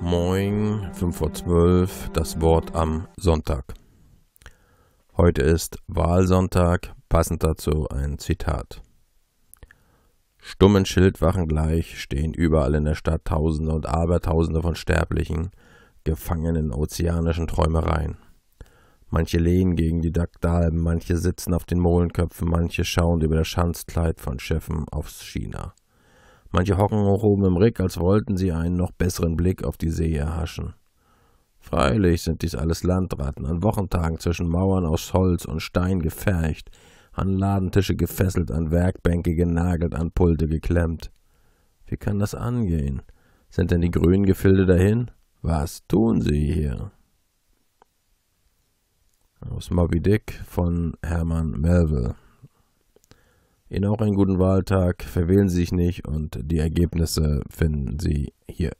Moin, 5 vor 12, das Wort am Sonntag. Heute ist Wahlsonntag, passend dazu ein Zitat. Stummen Schildwachen gleich stehen überall in der Stadt Tausende und Abertausende von Sterblichen, gefangen in ozeanischen Träumereien. Manche lehnen gegen die Daktalben, manche sitzen auf den Molenköpfen, manche schauen über das Schanzkleid von Schiffen aufs China. Manche hocken hoch oben im Rick, als wollten sie einen noch besseren Blick auf die See erhaschen. Freilich sind dies alles Landratten, an Wochentagen zwischen Mauern aus Holz und Stein gefercht, an Ladentische gefesselt, an Werkbänke genagelt, an Pulte geklemmt. Wie kann das angehen? Sind denn die grünen Gefilde dahin? Was tun sie hier? aus Moby Dick von Herman Melville. Ihnen auch einen guten Wahltag, verwählen Sie sich nicht und die Ergebnisse finden Sie hier.